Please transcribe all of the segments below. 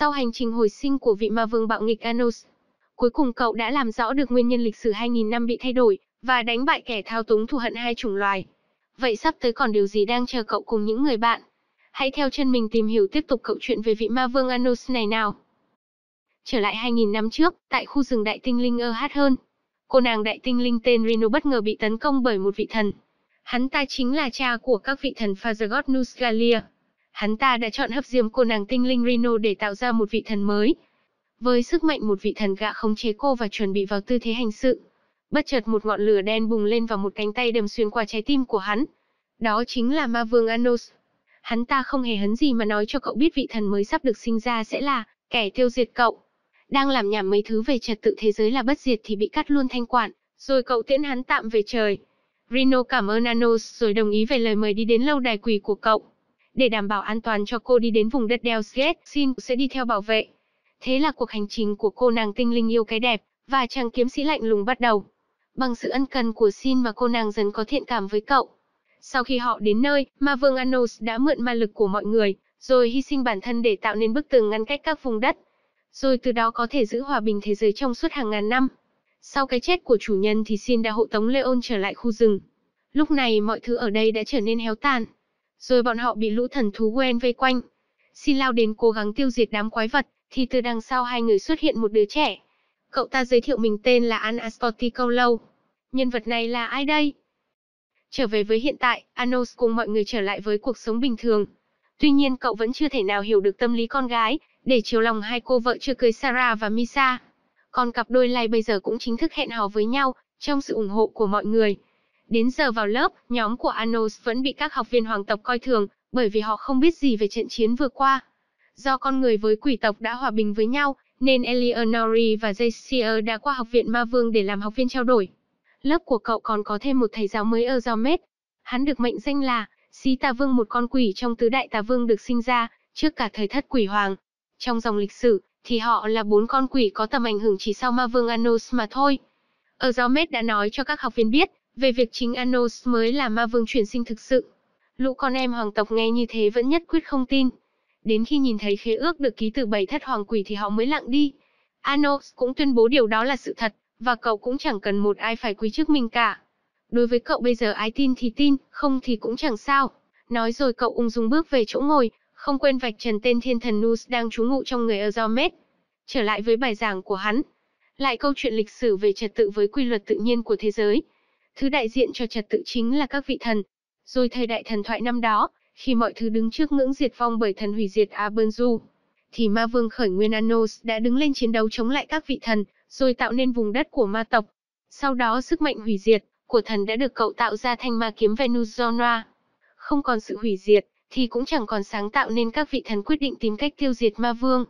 Sau hành trình hồi sinh của vị ma vương bạo nghịch Anos, cuối cùng cậu đã làm rõ được nguyên nhân lịch sử 2.000 năm bị thay đổi, và đánh bại kẻ thao túng thù hận hai chủng loài. Vậy sắp tới còn điều gì đang chờ cậu cùng những người bạn? Hãy theo chân mình tìm hiểu tiếp tục câu chuyện về vị ma vương Anos này nào. Trở lại 2.000 năm trước, tại khu rừng đại tinh linh ơ hát hơn, cô nàng đại tinh linh tên Rino bất ngờ bị tấn công bởi một vị thần. Hắn ta chính là cha của các vị thần Fazagot Nusgalia, hắn ta đã chọn hấp diêm cô nàng tinh linh Rino để tạo ra một vị thần mới. Với sức mạnh một vị thần gạ khống chế cô và chuẩn bị vào tư thế hành sự. Bất chợt một ngọn lửa đen bùng lên và một cánh tay đâm xuyên qua trái tim của hắn. Đó chính là ma vương Anos. Hắn ta không hề hấn gì mà nói cho cậu biết vị thần mới sắp được sinh ra sẽ là kẻ tiêu diệt cậu. Đang làm nhảm mấy thứ về trật tự thế giới là bất diệt thì bị cắt luôn thanh quản, rồi cậu tiễn hắn tạm về trời. Rino cảm ơn Anos rồi đồng ý về lời mời đi đến lâu đài quỷ của cậu để đảm bảo an toàn cho cô đi đến vùng đất Dels Gate, Sin sẽ đi theo bảo vệ. Thế là cuộc hành trình của cô nàng tinh linh yêu cái đẹp và chàng kiếm sĩ lạnh lùng bắt đầu. Bằng sự ân cần của Sin mà cô nàng dần có thiện cảm với cậu. Sau khi họ đến nơi, ma vương Anos đã mượn ma lực của mọi người, rồi hy sinh bản thân để tạo nên bức tường ngăn cách các vùng đất. Rồi từ đó có thể giữ hòa bình thế giới trong suốt hàng ngàn năm. Sau cái chết của chủ nhân thì Sin đã hộ tống Leon trở lại khu rừng. Lúc này mọi thứ ở đây đã trở nên héo tàn, rồi bọn họ bị lũ thần thú quen vây quanh. Xin lao đến cố gắng tiêu diệt đám quái vật, thì từ đằng sau hai người xuất hiện một đứa trẻ. Cậu ta giới thiệu mình tên là An Asporticolo. Nhân vật này là ai đây? Trở về với hiện tại, Anos cùng mọi người trở lại với cuộc sống bình thường. Tuy nhiên cậu vẫn chưa thể nào hiểu được tâm lý con gái, để chiều lòng hai cô vợ chưa cưới Sarah và Misa. Còn cặp đôi này bây giờ cũng chính thức hẹn hò với nhau, trong sự ủng hộ của mọi người. Đến giờ vào lớp, nhóm của Anos vẫn bị các học viên hoàng tộc coi thường, bởi vì họ không biết gì về trận chiến vừa qua. Do con người với quỷ tộc đã hòa bình với nhau, nên Eleonori và Jacier đã qua học viện Ma Vương để làm học viên trao đổi. Lớp của cậu còn có thêm một thầy giáo mới ở Zomet. Hắn được mệnh danh là Xí Tà Vương một con quỷ trong tứ đại tà vương được sinh ra trước cả thời thất quỷ hoàng. Trong dòng lịch sử, thì họ là bốn con quỷ có tầm ảnh hưởng chỉ sau Ma Vương Anos mà thôi. Ở Zomet đã nói cho các học viên biết, về việc chính Anos mới là ma vương chuyển sinh thực sự. Lũ con em hoàng tộc nghe như thế vẫn nhất quyết không tin. Đến khi nhìn thấy khế ước được ký từ bảy thất hoàng quỷ thì họ mới lặng đi. Anos cũng tuyên bố điều đó là sự thật, và cậu cũng chẳng cần một ai phải quý trước mình cả. Đối với cậu bây giờ ai tin thì tin, không thì cũng chẳng sao. Nói rồi cậu ung dung bước về chỗ ngồi, không quên vạch trần tên thiên thần Nus đang trú ngụ trong người Azomet. Trở lại với bài giảng của hắn, lại câu chuyện lịch sử về trật tự với quy luật tự nhiên của thế giới, Thứ đại diện cho trật tự chính là các vị thần. Rồi thời đại thần thoại năm đó, khi mọi thứ đứng trước ngưỡng diệt vong bởi thần hủy diệt Abenzu, thì ma vương khởi nguyên Anos đã đứng lên chiến đấu chống lại các vị thần, rồi tạo nên vùng đất của ma tộc. Sau đó sức mạnh hủy diệt của thần đã được cậu tạo ra thành ma kiếm Venus Không còn sự hủy diệt, thì cũng chẳng còn sáng tạo nên các vị thần quyết định tìm cách tiêu diệt ma vương.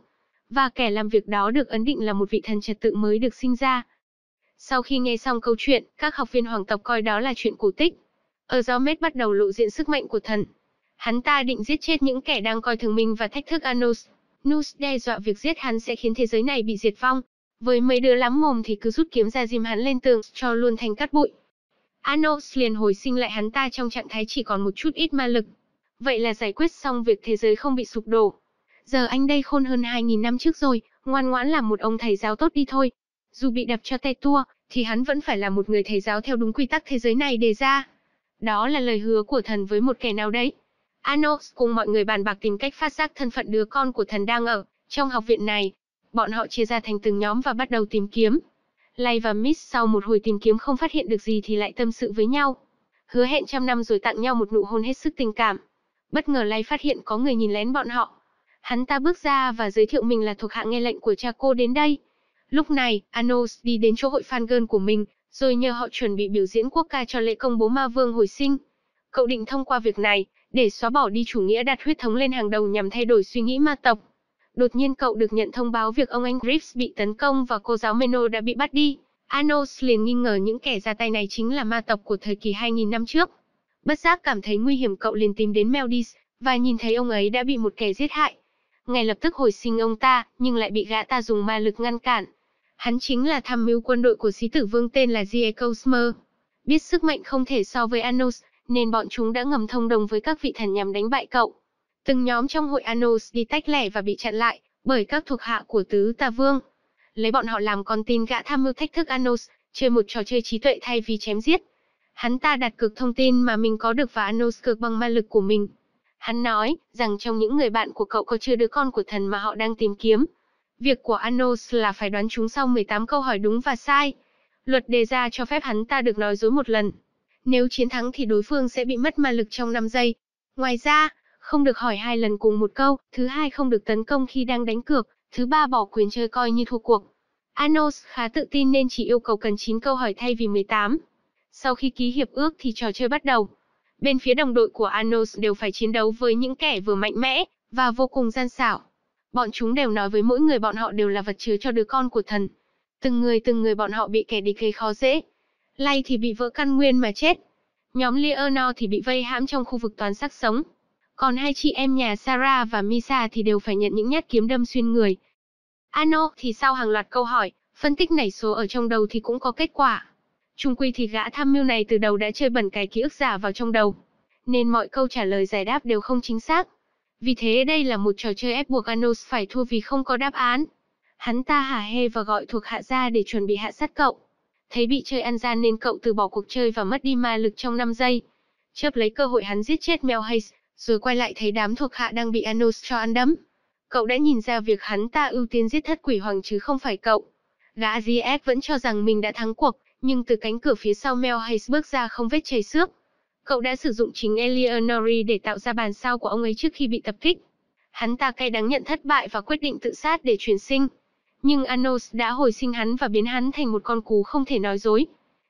Và kẻ làm việc đó được ấn định là một vị thần trật tự mới được sinh ra, sau khi nghe xong câu chuyện, các học viên hoàng tộc coi đó là chuyện cổ tích. Ở do mết bắt đầu lộ diện sức mạnh của thần. Hắn ta định giết chết những kẻ đang coi thường mình và thách thức Anos. Nus đe dọa việc giết hắn sẽ khiến thế giới này bị diệt vong. Với mấy đứa lắm mồm thì cứ rút kiếm ra dìm hắn lên tường, cho luôn thành cát bụi. Anos liền hồi sinh lại hắn ta trong trạng thái chỉ còn một chút ít ma lực. Vậy là giải quyết xong việc thế giới không bị sụp đổ. Giờ anh đây khôn hơn 2.000 năm trước rồi, ngoan ngoãn làm một ông thầy giáo tốt đi thôi. Dù bị đập cho tay tua, thì hắn vẫn phải là một người thầy giáo theo đúng quy tắc thế giới này đề ra. Đó là lời hứa của thần với một kẻ nào đấy. Anos cùng mọi người bàn bạc tìm cách phát giác thân phận đứa con của thần đang ở trong học viện này. Bọn họ chia ra thành từng nhóm và bắt đầu tìm kiếm. Lay và Miss sau một hồi tìm kiếm không phát hiện được gì thì lại tâm sự với nhau. Hứa hẹn trăm năm rồi tặng nhau một nụ hôn hết sức tình cảm. Bất ngờ Lay phát hiện có người nhìn lén bọn họ. Hắn ta bước ra và giới thiệu mình là thuộc hạ nghe lệnh của cha cô đến đây. Lúc này, Anos đi đến chỗ hội fan girl của mình, rồi nhờ họ chuẩn bị biểu diễn quốc ca cho lễ công bố ma vương hồi sinh. Cậu định thông qua việc này, để xóa bỏ đi chủ nghĩa đặt huyết thống lên hàng đầu nhằm thay đổi suy nghĩ ma tộc. Đột nhiên cậu được nhận thông báo việc ông anh Grips bị tấn công và cô giáo Meno đã bị bắt đi. Anos liền nghi ngờ những kẻ ra tay này chính là ma tộc của thời kỳ 2000 năm trước. Bất giác cảm thấy nguy hiểm cậu liền tìm đến Meldis, và nhìn thấy ông ấy đã bị một kẻ giết hại. Ngay lập tức hồi sinh ông ta, nhưng lại bị gã ta dùng ma lực ngăn cản. Hắn chính là tham mưu quân đội của sĩ tử vương tên là Gie Biết sức mạnh không thể so với Anos, nên bọn chúng đã ngầm thông đồng với các vị thần nhằm đánh bại cậu. Từng nhóm trong hội Anos đi tách lẻ và bị chặn lại, bởi các thuộc hạ của tứ ta vương. Lấy bọn họ làm con tin gã tham mưu thách thức Anos, chơi một trò chơi trí tuệ thay vì chém giết. Hắn ta đặt cược thông tin mà mình có được và Anos cược bằng ma lực của mình. Hắn nói rằng trong những người bạn của cậu có chưa đứa con của thần mà họ đang tìm kiếm, Việc của Anos là phải đoán chúng sau 18 câu hỏi đúng và sai. Luật đề ra cho phép hắn ta được nói dối một lần. Nếu chiến thắng thì đối phương sẽ bị mất ma lực trong 5 giây. Ngoài ra, không được hỏi hai lần cùng một câu, thứ hai không được tấn công khi đang đánh cược, thứ ba bỏ quyền chơi coi như thua cuộc. Anos khá tự tin nên chỉ yêu cầu cần 9 câu hỏi thay vì 18. Sau khi ký hiệp ước thì trò chơi bắt đầu. Bên phía đồng đội của Anos đều phải chiến đấu với những kẻ vừa mạnh mẽ và vô cùng gian xảo. Bọn chúng đều nói với mỗi người bọn họ đều là vật chứa cho đứa con của thần. Từng người từng người bọn họ bị kẻ địch gây khó dễ. Lay thì bị vỡ căn nguyên mà chết. Nhóm Leonor thì bị vây hãm trong khu vực toàn xác sống. Còn hai chị em nhà Sarah và Misa thì đều phải nhận những nhát kiếm đâm xuyên người. Ano thì sau hàng loạt câu hỏi, phân tích nảy số ở trong đầu thì cũng có kết quả. Trung quy thì gã tham mưu này từ đầu đã chơi bẩn cái ký ức giả vào trong đầu. Nên mọi câu trả lời giải đáp đều không chính xác. Vì thế đây là một trò chơi ép buộc Anos phải thua vì không có đáp án. Hắn ta hả hê và gọi thuộc hạ ra để chuẩn bị hạ sát cậu. Thấy bị chơi ăn gian nên cậu từ bỏ cuộc chơi và mất đi ma lực trong 5 giây. Chớp lấy cơ hội hắn giết chết Mel Hayes, rồi quay lại thấy đám thuộc hạ đang bị Anos cho ăn đấm. Cậu đã nhìn ra việc hắn ta ưu tiên giết thất quỷ hoàng chứ không phải cậu. Gã GS vẫn cho rằng mình đã thắng cuộc, nhưng từ cánh cửa phía sau Mel Hayes bước ra không vết chảy xước. Cậu đã sử dụng chính Eleonori để tạo ra bàn sao của ông ấy trước khi bị tập kích. Hắn ta cay đắng nhận thất bại và quyết định tự sát để chuyển sinh. Nhưng Anos đã hồi sinh hắn và biến hắn thành một con cú không thể nói dối.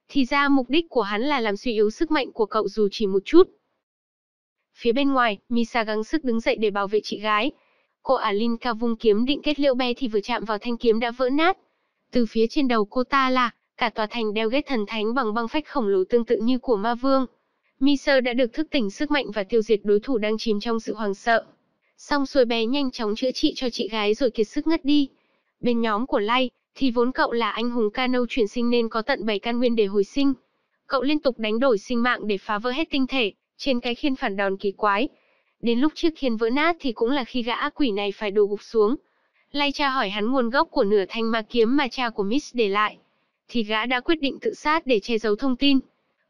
Thì ra mục đích của hắn là làm suy yếu sức mạnh của cậu dù chỉ một chút. Phía bên ngoài, Misa gắng sức đứng dậy để bảo vệ chị gái. Cô Alinka vung kiếm định kết liễu be thì vừa chạm vào thanh kiếm đã vỡ nát. Từ phía trên đầu cô ta là, cả tòa thành đeo ghét thần thánh bằng băng phách khổng lồ tương tự như của ma vương. Miser đã được thức tỉnh sức mạnh và tiêu diệt đối thủ đang chìm trong sự hoảng sợ. Xong xuôi bé nhanh chóng chữa trị cho chị gái rồi kiệt sức ngất đi. Bên nhóm của Lai, thì vốn cậu là anh hùng cano chuyển sinh nên có tận 7 căn nguyên để hồi sinh. Cậu liên tục đánh đổi sinh mạng để phá vỡ hết tinh thể, trên cái khiên phản đòn kỳ quái. Đến lúc chiếc khiên vỡ nát thì cũng là khi gã ác quỷ này phải đổ gục xuống. Lai cha hỏi hắn nguồn gốc của nửa thanh ma kiếm mà cha của Miss để lại. Thì gã đã quyết định tự sát để che giấu thông tin.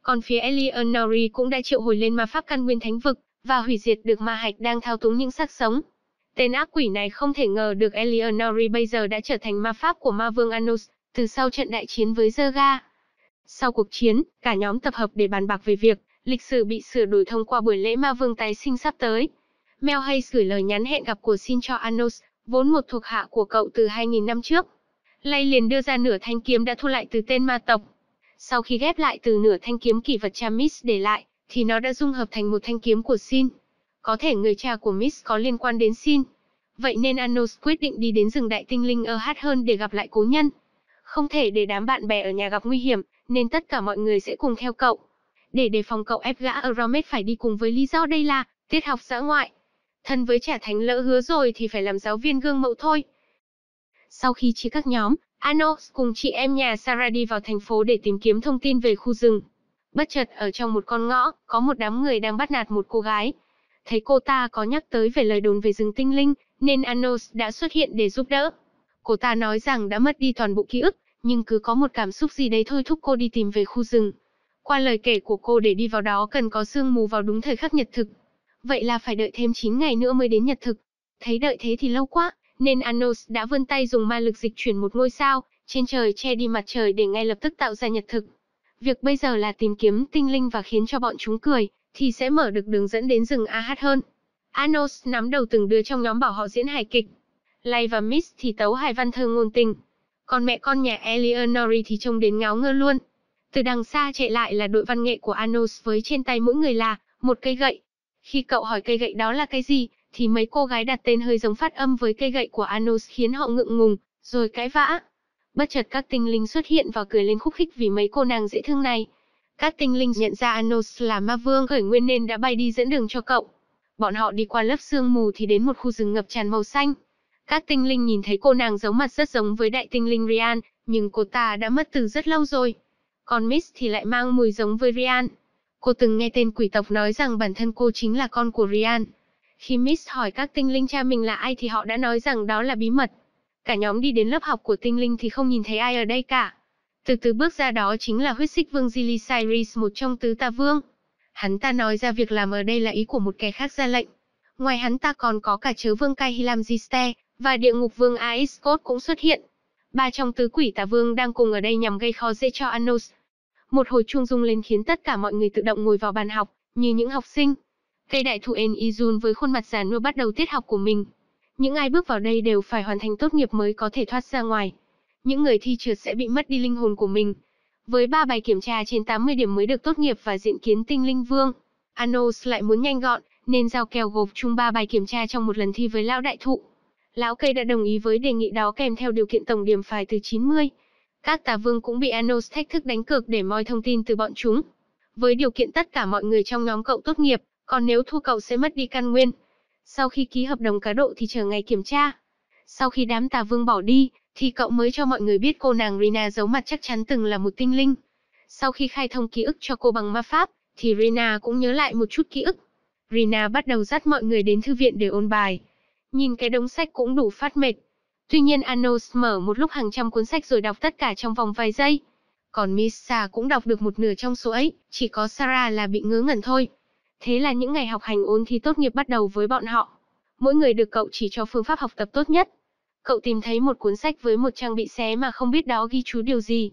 Còn phía Eleonori cũng đã triệu hồi lên ma pháp căn nguyên thánh vực, và hủy diệt được ma hạch đang thao túng những xác sống. Tên ác quỷ này không thể ngờ được Eleonori bây giờ đã trở thành ma pháp của ma vương Anus, từ sau trận đại chiến với Zerga. Sau cuộc chiến, cả nhóm tập hợp để bàn bạc về việc lịch sử bị sửa đổi thông qua buổi lễ ma vương tái sinh sắp tới. Mel hay gửi lời nhắn hẹn gặp của xin cho Anos, vốn một thuộc hạ của cậu từ 2.000 năm trước. Lay liền đưa ra nửa thanh kiếm đã thu lại từ tên ma tộc, sau khi ghép lại từ nửa thanh kiếm kỳ vật cha Miss để lại, thì nó đã dung hợp thành một thanh kiếm của Sin. Có thể người cha của Miss có liên quan đến Sin. Vậy nên Anos quyết định đi đến rừng đại tinh linh ở hát hơn để gặp lại cố nhân. Không thể để đám bạn bè ở nhà gặp nguy hiểm, nên tất cả mọi người sẽ cùng theo cậu. Để đề phòng cậu ép gã Aromet phải đi cùng với lý do đây là tiết học xã ngoại. Thân với trẻ thành lỡ hứa rồi thì phải làm giáo viên gương mẫu thôi. Sau khi chia các nhóm, Anox cùng chị em nhà Sarah đi vào thành phố để tìm kiếm thông tin về khu rừng. Bất chợt ở trong một con ngõ, có một đám người đang bắt nạt một cô gái. Thấy cô ta có nhắc tới về lời đồn về rừng tinh linh, nên Anos đã xuất hiện để giúp đỡ. Cô ta nói rằng đã mất đi toàn bộ ký ức, nhưng cứ có một cảm xúc gì đấy thôi thúc cô đi tìm về khu rừng. Qua lời kể của cô để đi vào đó cần có sương mù vào đúng thời khắc nhật thực. Vậy là phải đợi thêm 9 ngày nữa mới đến nhật thực. Thấy đợi thế thì lâu quá, nên Anos đã vươn tay dùng ma lực dịch chuyển một ngôi sao trên trời che đi mặt trời để ngay lập tức tạo ra nhật thực. Việc bây giờ là tìm kiếm tinh linh và khiến cho bọn chúng cười, thì sẽ mở được đường dẫn đến rừng AH hơn. Anos nắm đầu từng đứa trong nhóm bảo họ diễn hài kịch. Lay và Miss thì tấu hài văn thơ ngôn tình. Còn mẹ con nhà Eleonori thì trông đến ngáo ngơ luôn. Từ đằng xa chạy lại là đội văn nghệ của Anos với trên tay mỗi người là một cây gậy. Khi cậu hỏi cây gậy đó là cái gì, thì mấy cô gái đặt tên hơi giống phát âm với cây gậy của Anos khiến họ ngượng ngùng, rồi cãi vã. Bất chợt các tinh linh xuất hiện và cười lên khúc khích vì mấy cô nàng dễ thương này. Các tinh linh nhận ra Anos là ma vương khởi nguyên nên đã bay đi dẫn đường cho cậu. Bọn họ đi qua lớp sương mù thì đến một khu rừng ngập tràn màu xanh. Các tinh linh nhìn thấy cô nàng giống mặt rất giống với đại tinh linh Rian, nhưng cô ta đã mất từ rất lâu rồi. Còn Miss thì lại mang mùi giống với Rian. Cô từng nghe tên quỷ tộc nói rằng bản thân cô chính là con của Rian. Khi Miss hỏi các tinh linh cha mình là ai thì họ đã nói rằng đó là bí mật. Cả nhóm đi đến lớp học của tinh linh thì không nhìn thấy ai ở đây cả. Từ từ bước ra đó chính là huyết xích vương Zili Cyrus một trong tứ ta vương. Hắn ta nói ra việc làm ở đây là ý của một kẻ khác ra lệnh. Ngoài hắn ta còn có cả chớ vương Kaihilam Ziste, và địa ngục vương Aescot cũng xuất hiện. Ba trong tứ quỷ tà vương đang cùng ở đây nhằm gây khó dễ cho Anos. Một hồi chuông rung lên khiến tất cả mọi người tự động ngồi vào bàn học, như những học sinh. Cây đại thụ En Izun với khuôn mặt già nua bắt đầu tiết học của mình. Những ai bước vào đây đều phải hoàn thành tốt nghiệp mới có thể thoát ra ngoài. Những người thi trượt sẽ bị mất đi linh hồn của mình. Với ba bài kiểm tra trên 80 điểm mới được tốt nghiệp và diện kiến tinh linh vương, Anos lại muốn nhanh gọn, nên giao kèo gộp chung ba bài kiểm tra trong một lần thi với lão đại thụ. Lão cây đã đồng ý với đề nghị đó kèm theo điều kiện tổng điểm phải từ 90. Các tà vương cũng bị Anos thách thức đánh cược để moi thông tin từ bọn chúng. Với điều kiện tất cả mọi người trong nhóm cậu tốt nghiệp, còn nếu thua cậu sẽ mất đi căn nguyên. Sau khi ký hợp đồng cá độ thì chờ ngày kiểm tra. Sau khi đám tà vương bỏ đi, thì cậu mới cho mọi người biết cô nàng Rina giấu mặt chắc chắn từng là một tinh linh. Sau khi khai thông ký ức cho cô bằng ma pháp, thì Rina cũng nhớ lại một chút ký ức. Rina bắt đầu dắt mọi người đến thư viện để ôn bài. Nhìn cái đống sách cũng đủ phát mệt. Tuy nhiên Anos mở một lúc hàng trăm cuốn sách rồi đọc tất cả trong vòng vài giây. Còn Misa cũng đọc được một nửa trong số ấy, chỉ có Sarah là bị ngớ ngẩn thôi. Thế là những ngày học hành ôn thi tốt nghiệp bắt đầu với bọn họ. Mỗi người được cậu chỉ cho phương pháp học tập tốt nhất. Cậu tìm thấy một cuốn sách với một trang bị xé mà không biết đó ghi chú điều gì.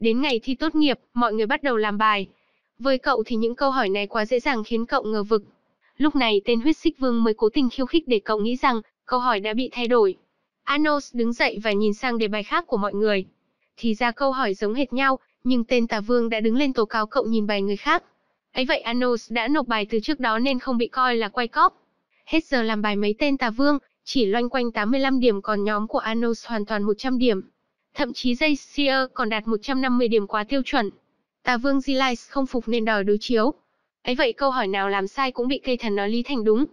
Đến ngày thi tốt nghiệp, mọi người bắt đầu làm bài. Với cậu thì những câu hỏi này quá dễ dàng khiến cậu ngờ vực. Lúc này tên huyết xích vương mới cố tình khiêu khích để cậu nghĩ rằng câu hỏi đã bị thay đổi. Anos đứng dậy và nhìn sang đề bài khác của mọi người. Thì ra câu hỏi giống hệt nhau, nhưng tên tà vương đã đứng lên tố cáo cậu nhìn bài người khác. Ấy vậy Anos đã nộp bài từ trước đó nên không bị coi là quay cóp. Hết giờ làm bài mấy tên tà vương, chỉ loanh quanh 85 điểm còn nhóm của Anos hoàn toàn 100 điểm. Thậm chí Jayseer còn đạt 150 điểm quá tiêu chuẩn. Tà vương Zilais không phục nên đòi đối chiếu. Ấy vậy câu hỏi nào làm sai cũng bị cây thần nói lý thành đúng.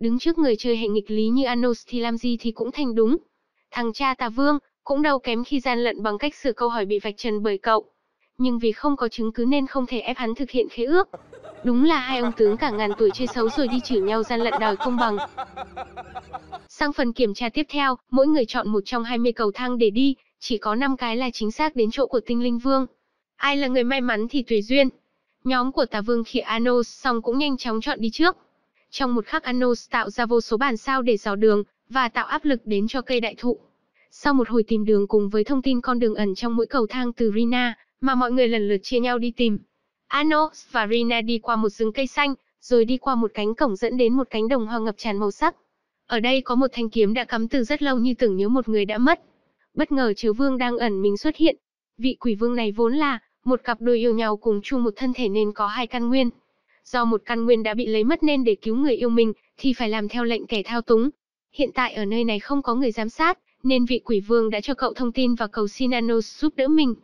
Đứng trước người chơi hệ nghịch lý như Anos thì làm gì thì cũng thành đúng. Thằng cha tà vương cũng đâu kém khi gian lận bằng cách sửa câu hỏi bị vạch trần bởi cậu nhưng vì không có chứng cứ nên không thể ép hắn thực hiện khế ước. Đúng là hai ông tướng cả ngàn tuổi chơi xấu rồi đi chửi nhau gian lận đòi công bằng. Sang phần kiểm tra tiếp theo, mỗi người chọn một trong 20 cầu thang để đi, chỉ có 5 cái là chính xác đến chỗ của tinh linh vương. Ai là người may mắn thì tùy duyên. Nhóm của tà vương khỉ Anos xong cũng nhanh chóng chọn đi trước. Trong một khắc Anos tạo ra vô số bàn sao để dò đường, và tạo áp lực đến cho cây đại thụ. Sau một hồi tìm đường cùng với thông tin con đường ẩn trong mỗi cầu thang từ Rina, mà mọi người lần lượt chia nhau đi tìm. Anos và Rina đi qua một rừng cây xanh, rồi đi qua một cánh cổng dẫn đến một cánh đồng hoa ngập tràn màu sắc. Ở đây có một thanh kiếm đã cắm từ rất lâu như tưởng nhớ một người đã mất. Bất ngờ chiếu vương đang ẩn mình xuất hiện. Vị quỷ vương này vốn là một cặp đôi yêu nhau cùng chung một thân thể nên có hai căn nguyên. Do một căn nguyên đã bị lấy mất nên để cứu người yêu mình thì phải làm theo lệnh kẻ thao túng. Hiện tại ở nơi này không có người giám sát, nên vị quỷ vương đã cho cậu thông tin và cầu xin Anos giúp đỡ mình.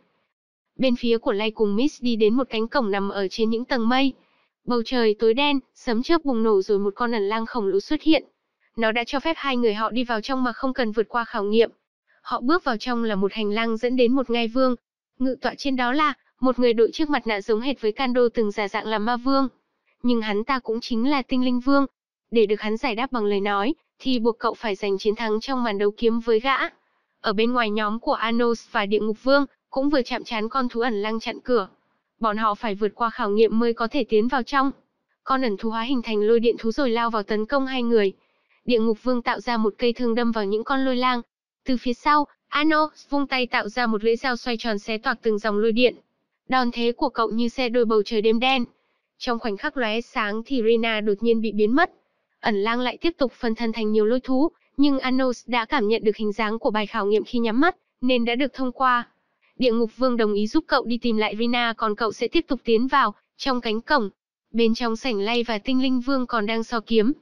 Bên phía của Lay cùng Miss đi đến một cánh cổng nằm ở trên những tầng mây. Bầu trời tối đen, sấm chớp bùng nổ rồi một con ẩn lang khổng lồ xuất hiện. Nó đã cho phép hai người họ đi vào trong mà không cần vượt qua khảo nghiệm. Họ bước vào trong là một hành lang dẫn đến một ngai vương. Ngự tọa trên đó là một người đội chiếc mặt nạ giống hệt với Kando từng giả dạng là ma vương. Nhưng hắn ta cũng chính là tinh linh vương. Để được hắn giải đáp bằng lời nói, thì buộc cậu phải giành chiến thắng trong màn đấu kiếm với gã. Ở bên ngoài nhóm của Anos và địa ngục vương, cũng vừa chạm trán con thú ẩn lăng chặn cửa. Bọn họ phải vượt qua khảo nghiệm mới có thể tiến vào trong. Con ẩn thú hóa hình thành lôi điện thú rồi lao vào tấn công hai người. Địa ngục vương tạo ra một cây thương đâm vào những con lôi lang. Từ phía sau, Ano vung tay tạo ra một lưỡi dao xoay tròn xé toạc từng dòng lôi điện. Đòn thế của cậu như xe đôi bầu trời đêm đen. Trong khoảnh khắc lóe sáng thì Rina đột nhiên bị biến mất. Ẩn lang lại tiếp tục phân thân thành nhiều lôi thú, nhưng Anos đã cảm nhận được hình dáng của bài khảo nghiệm khi nhắm mắt, nên đã được thông qua. Địa ngục vương đồng ý giúp cậu đi tìm lại Rina còn cậu sẽ tiếp tục tiến vào, trong cánh cổng. Bên trong sảnh lay và tinh linh vương còn đang so kiếm.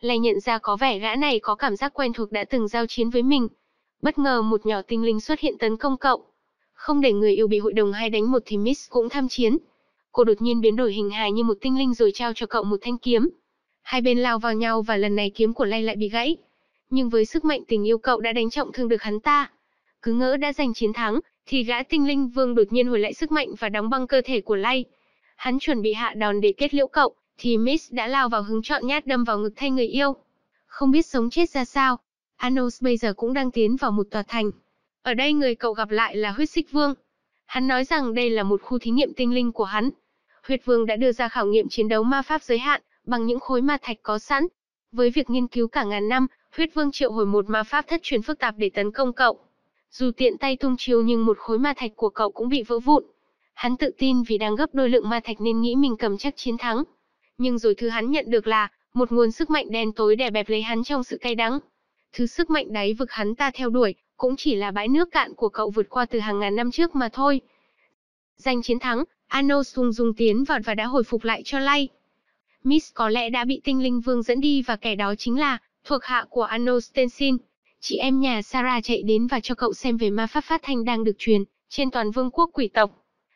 Lay nhận ra có vẻ gã này có cảm giác quen thuộc đã từng giao chiến với mình. Bất ngờ một nhỏ tinh linh xuất hiện tấn công cậu. Không để người yêu bị hội đồng hay đánh một thì Miss cũng tham chiến. Cô đột nhiên biến đổi hình hài như một tinh linh rồi trao cho cậu một thanh kiếm. Hai bên lao vào nhau và lần này kiếm của Lay lại bị gãy. Nhưng với sức mạnh tình yêu cậu đã đánh trọng thương được hắn ta. Cứ ngỡ đã giành chiến thắng, thì gã tinh linh vương đột nhiên hồi lại sức mạnh và đóng băng cơ thể của Lay. Hắn chuẩn bị hạ đòn để kết liễu cậu, thì Miss đã lao vào hứng trọn nhát đâm vào ngực thay người yêu. Không biết sống chết ra sao, Anos bây giờ cũng đang tiến vào một tòa thành. Ở đây người cậu gặp lại là huyết xích vương. Hắn nói rằng đây là một khu thí nghiệm tinh linh của hắn. Huyết vương đã đưa ra khảo nghiệm chiến đấu ma pháp giới hạn bằng những khối ma thạch có sẵn. Với việc nghiên cứu cả ngàn năm, huyết vương triệu hồi một ma pháp thất truyền phức tạp để tấn công cậu dù tiện tay tung chiêu nhưng một khối ma thạch của cậu cũng bị vỡ vụn. Hắn tự tin vì đang gấp đôi lượng ma thạch nên nghĩ mình cầm chắc chiến thắng. Nhưng rồi thứ hắn nhận được là một nguồn sức mạnh đen tối đè bẹp lấy hắn trong sự cay đắng. Thứ sức mạnh đáy vực hắn ta theo đuổi cũng chỉ là bãi nước cạn của cậu vượt qua từ hàng ngàn năm trước mà thôi. Giành chiến thắng, Ano sung dung tiến vào và đã hồi phục lại cho Lay. Miss có lẽ đã bị tinh linh vương dẫn đi và kẻ đó chính là thuộc hạ của Ano Stensin, Chị em nhà Sarah chạy đến và cho cậu xem về ma pháp phát thanh đang được truyền trên toàn vương quốc quỷ tộc.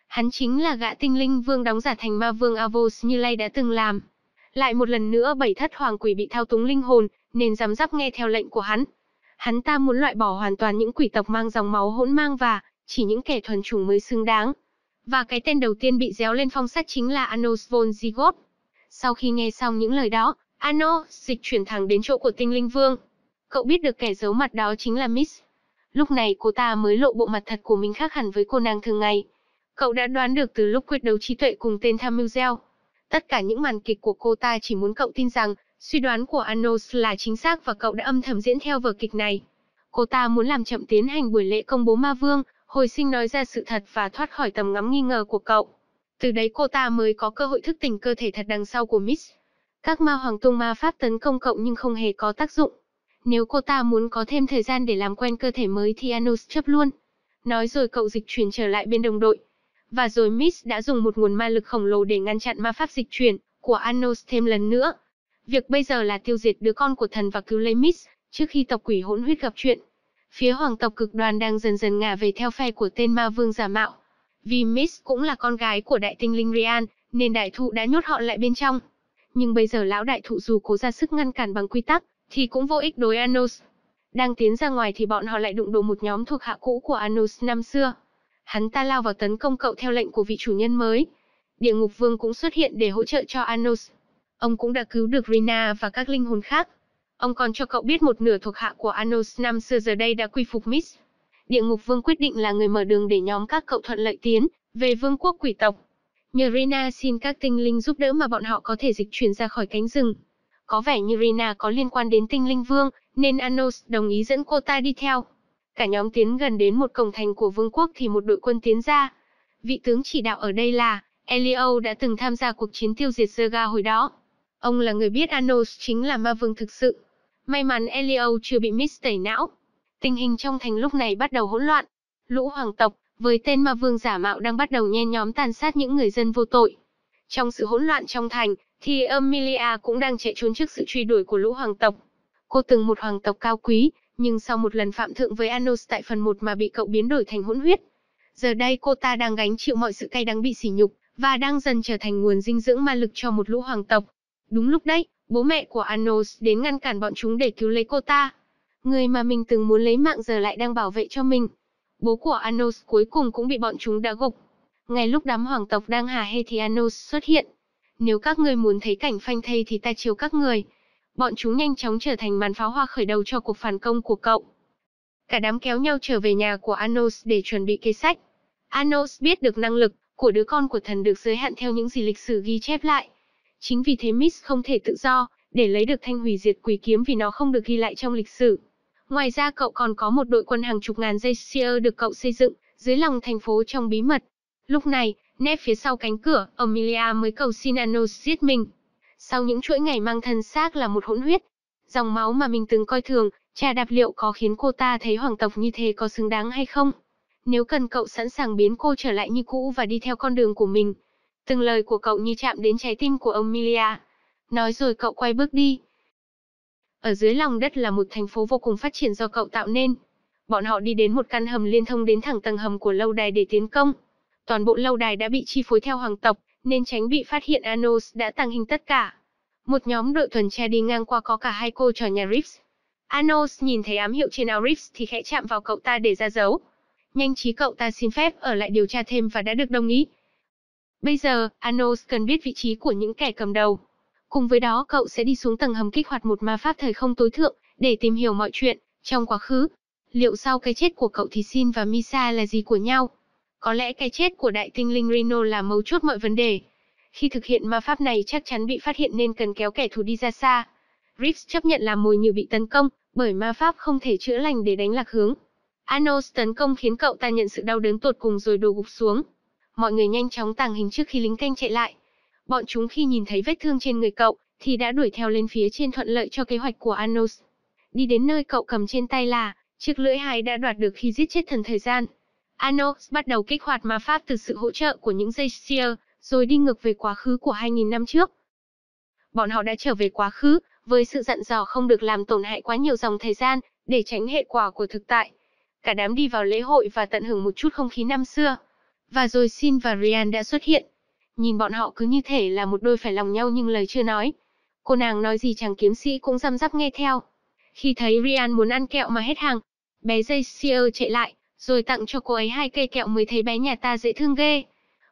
Hắn chính là gã tinh linh vương đóng giả thành ma vương Avos như Lay đã từng làm. Lại một lần nữa bảy thất hoàng quỷ bị thao túng linh hồn, nên dám dắp nghe theo lệnh của hắn. Hắn ta muốn loại bỏ hoàn toàn những quỷ tộc mang dòng máu hỗn mang và chỉ những kẻ thuần chủng mới xứng đáng. Và cái tên đầu tiên bị déo lên phong sách chính là Anos von Zigot. Sau khi nghe xong những lời đó, Ano dịch chuyển thẳng đến chỗ của tinh linh vương. Cậu biết được kẻ giấu mặt đó chính là Miss. Lúc này cô ta mới lộ bộ mặt thật của mình khác hẳn với cô nàng thường ngày. Cậu đã đoán được từ lúc quyết đấu trí tuệ cùng tên tham Tất cả những màn kịch của cô ta chỉ muốn cậu tin rằng suy đoán của Anos là chính xác và cậu đã âm thầm diễn theo vở kịch này. Cô ta muốn làm chậm tiến hành buổi lễ công bố ma vương, hồi sinh nói ra sự thật và thoát khỏi tầm ngắm nghi ngờ của cậu. Từ đấy cô ta mới có cơ hội thức tỉnh cơ thể thật đằng sau của Miss. Các ma hoàng tung ma pháp tấn công cậu nhưng không hề có tác dụng. Nếu cô ta muốn có thêm thời gian để làm quen cơ thể mới thì Anus chấp luôn. Nói rồi cậu dịch chuyển trở lại bên đồng đội. Và rồi Miss đã dùng một nguồn ma lực khổng lồ để ngăn chặn ma pháp dịch chuyển của Anos thêm lần nữa. Việc bây giờ là tiêu diệt đứa con của thần và cứu lấy Miss, trước khi tộc quỷ hỗn huyết gặp chuyện. Phía hoàng tộc cực đoàn đang dần dần ngả về theo phe của tên ma vương giả mạo. Vì Miss cũng là con gái của đại tinh linh Rian, nên đại thụ đã nhốt họ lại bên trong. Nhưng bây giờ lão đại thụ dù cố ra sức ngăn cản bằng quy tắc, thì cũng vô ích đối Anus. Đang tiến ra ngoài thì bọn họ lại đụng độ một nhóm thuộc hạ cũ của Anus năm xưa. Hắn ta lao vào tấn công cậu theo lệnh của vị chủ nhân mới. Địa ngục vương cũng xuất hiện để hỗ trợ cho Anus. Ông cũng đã cứu được Rina và các linh hồn khác. Ông còn cho cậu biết một nửa thuộc hạ của Anus năm xưa giờ đây đã quy phục Miss. Địa ngục vương quyết định là người mở đường để nhóm các cậu thuận lợi tiến về vương quốc quỷ tộc. Nhờ Rina xin các tinh linh giúp đỡ mà bọn họ có thể dịch chuyển ra khỏi cánh rừng. Có vẻ như Rina có liên quan đến tinh linh vương, nên Anos đồng ý dẫn cô ta đi theo. Cả nhóm tiến gần đến một cổng thành của vương quốc thì một đội quân tiến ra. Vị tướng chỉ đạo ở đây là, Elio đã từng tham gia cuộc chiến tiêu diệt Zerga hồi đó. Ông là người biết Anos chính là ma vương thực sự. May mắn Elio chưa bị Mist tẩy não. Tình hình trong thành lúc này bắt đầu hỗn loạn. Lũ hoàng tộc, với tên ma vương giả mạo đang bắt đầu nhen nhóm tàn sát những người dân vô tội. Trong sự hỗn loạn trong thành, thì Amelia cũng đang chạy trốn trước sự truy đuổi của lũ hoàng tộc. Cô từng một hoàng tộc cao quý, nhưng sau một lần phạm thượng với Anos tại phần 1 mà bị cậu biến đổi thành hỗn huyết. Giờ đây cô ta đang gánh chịu mọi sự cay đắng bị sỉ nhục, và đang dần trở thành nguồn dinh dưỡng ma lực cho một lũ hoàng tộc. Đúng lúc đấy, bố mẹ của Anos đến ngăn cản bọn chúng để cứu lấy cô ta. Người mà mình từng muốn lấy mạng giờ lại đang bảo vệ cho mình. Bố của Anos cuối cùng cũng bị bọn chúng đã gục. Ngay lúc đám hoàng tộc đang hà hê thì Anos xuất hiện, nếu các người muốn thấy cảnh phanh thây thì ta chiếu các người. Bọn chúng nhanh chóng trở thành màn pháo hoa khởi đầu cho cuộc phản công của cậu. Cả đám kéo nhau trở về nhà của Anos để chuẩn bị kế sách. Anos biết được năng lực của đứa con của thần được giới hạn theo những gì lịch sử ghi chép lại. Chính vì thế Miss không thể tự do để lấy được thanh hủy diệt quỷ kiếm vì nó không được ghi lại trong lịch sử. Ngoài ra cậu còn có một đội quân hàng chục ngàn dây được cậu xây dựng dưới lòng thành phố trong bí mật. Lúc này, Nép phía sau cánh cửa, Amelia mới cầu xin Anos giết mình. Sau những chuỗi ngày mang thân xác là một hỗn huyết, dòng máu mà mình từng coi thường, cha đạp liệu có khiến cô ta thấy hoàng tộc như thế có xứng đáng hay không? Nếu cần cậu sẵn sàng biến cô trở lại như cũ và đi theo con đường của mình. Từng lời của cậu như chạm đến trái tim của Amelia. Nói rồi cậu quay bước đi. Ở dưới lòng đất là một thành phố vô cùng phát triển do cậu tạo nên. Bọn họ đi đến một căn hầm liên thông đến thẳng tầng hầm của lâu đài để tiến công toàn bộ lâu đài đã bị chi phối theo hoàng tộc, nên tránh bị phát hiện Anos đã tàng hình tất cả. Một nhóm đội tuần tra đi ngang qua có cả hai cô trò nhà Rips. Anos nhìn thấy ám hiệu trên áo Rips thì khẽ chạm vào cậu ta để ra dấu. Nhanh trí cậu ta xin phép ở lại điều tra thêm và đã được đồng ý. Bây giờ, Anos cần biết vị trí của những kẻ cầm đầu. Cùng với đó cậu sẽ đi xuống tầng hầm kích hoạt một ma pháp thời không tối thượng, để tìm hiểu mọi chuyện, trong quá khứ. Liệu sau cái chết của cậu thì Sin và Misa là gì của nhau? Có lẽ cái chết của đại tinh linh Reno là mấu chốt mọi vấn đề. Khi thực hiện ma pháp này chắc chắn bị phát hiện nên cần kéo kẻ thù đi ra xa. Riggs chấp nhận là mồi nhử bị tấn công, bởi ma pháp không thể chữa lành để đánh lạc hướng. Anos tấn công khiến cậu ta nhận sự đau đớn tột cùng rồi đổ gục xuống. Mọi người nhanh chóng tàng hình trước khi lính canh chạy lại. Bọn chúng khi nhìn thấy vết thương trên người cậu, thì đã đuổi theo lên phía trên thuận lợi cho kế hoạch của Anos. Đi đến nơi cậu cầm trên tay là, chiếc lưỡi hái đã đoạt được khi giết chết thần thời gian. Anox bắt đầu kích hoạt ma pháp từ sự hỗ trợ của những dây seer, rồi đi ngược về quá khứ của 2.000 năm trước. Bọn họ đã trở về quá khứ, với sự dặn dò không được làm tổn hại quá nhiều dòng thời gian, để tránh hệ quả của thực tại. Cả đám đi vào lễ hội và tận hưởng một chút không khí năm xưa. Và rồi Sin và Rian đã xuất hiện. Nhìn bọn họ cứ như thể là một đôi phải lòng nhau nhưng lời chưa nói. Cô nàng nói gì chàng kiếm sĩ cũng răm rắp nghe theo. Khi thấy Rian muốn ăn kẹo mà hết hàng, bé dây Seer chạy lại, rồi tặng cho cô ấy hai cây kẹo mới thấy bé nhà ta dễ thương ghê.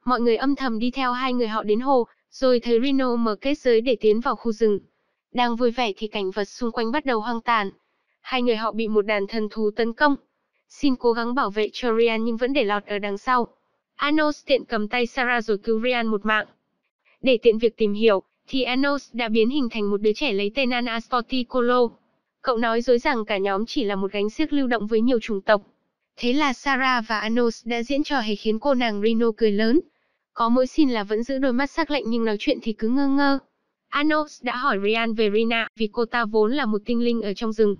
Mọi người âm thầm đi theo hai người họ đến hồ, rồi thấy Reno mở kết giới để tiến vào khu rừng. Đang vui vẻ thì cảnh vật xung quanh bắt đầu hoang tàn. Hai người họ bị một đàn thần thú tấn công. Xin cố gắng bảo vệ cho Rian nhưng vẫn để lọt ở đằng sau. Anos tiện cầm tay Sarah rồi cứu Rian một mạng. Để tiện việc tìm hiểu, thì Anos đã biến hình thành một đứa trẻ lấy tên Anasporticolo. Cậu nói dối rằng cả nhóm chỉ là một gánh xiếc lưu động với nhiều chủng tộc, Thế là Sarah và Anos đã diễn trò hề khiến cô nàng Reno cười lớn. Có mỗi xin là vẫn giữ đôi mắt sắc lạnh nhưng nói chuyện thì cứ ngơ ngơ. Anos đã hỏi Rian về Rina vì cô ta vốn là một tinh linh ở trong rừng.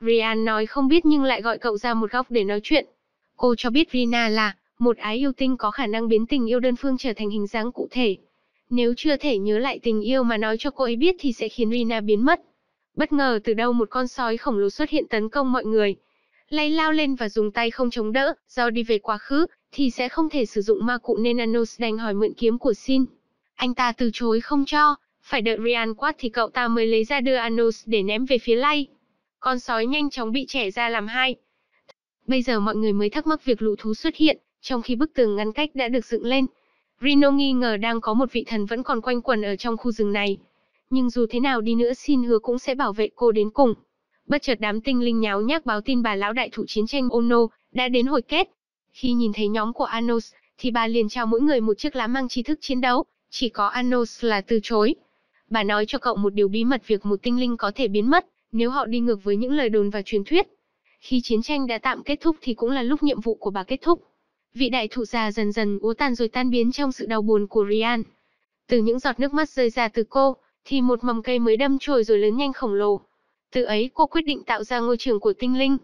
Rian nói không biết nhưng lại gọi cậu ra một góc để nói chuyện. Cô cho biết Rina là một ái yêu tinh có khả năng biến tình yêu đơn phương trở thành hình dáng cụ thể. Nếu chưa thể nhớ lại tình yêu mà nói cho cô ấy biết thì sẽ khiến Rina biến mất. Bất ngờ từ đâu một con sói khổng lồ xuất hiện tấn công mọi người lay lao lên và dùng tay không chống đỡ, do đi về quá khứ, thì sẽ không thể sử dụng ma cụ nên Anos đành hỏi mượn kiếm của Sin. Anh ta từ chối không cho, phải đợi Ryan quát thì cậu ta mới lấy ra đưa Anos để ném về phía lay. Con sói nhanh chóng bị trẻ ra làm hai. Bây giờ mọi người mới thắc mắc việc lũ thú xuất hiện, trong khi bức tường ngăn cách đã được dựng lên. Rino nghi ngờ đang có một vị thần vẫn còn quanh quẩn ở trong khu rừng này. Nhưng dù thế nào đi nữa xin hứa cũng sẽ bảo vệ cô đến cùng. Bất chợt đám tinh linh nháo nhác báo tin bà lão đại thụ chiến tranh Ono đã đến hồi kết. Khi nhìn thấy nhóm của Anos, thì bà liền trao mỗi người một chiếc lá mang tri thức chiến đấu, chỉ có Anos là từ chối. Bà nói cho cậu một điều bí mật việc một tinh linh có thể biến mất, nếu họ đi ngược với những lời đồn và truyền thuyết. Khi chiến tranh đã tạm kết thúc thì cũng là lúc nhiệm vụ của bà kết thúc. Vị đại thụ già dần dần úa tàn rồi tan biến trong sự đau buồn của Rian. Từ những giọt nước mắt rơi ra từ cô, thì một mầm cây mới đâm chồi rồi lớn nhanh khổng lồ. Từ ấy cô quyết định tạo ra ngôi trường của tinh linh.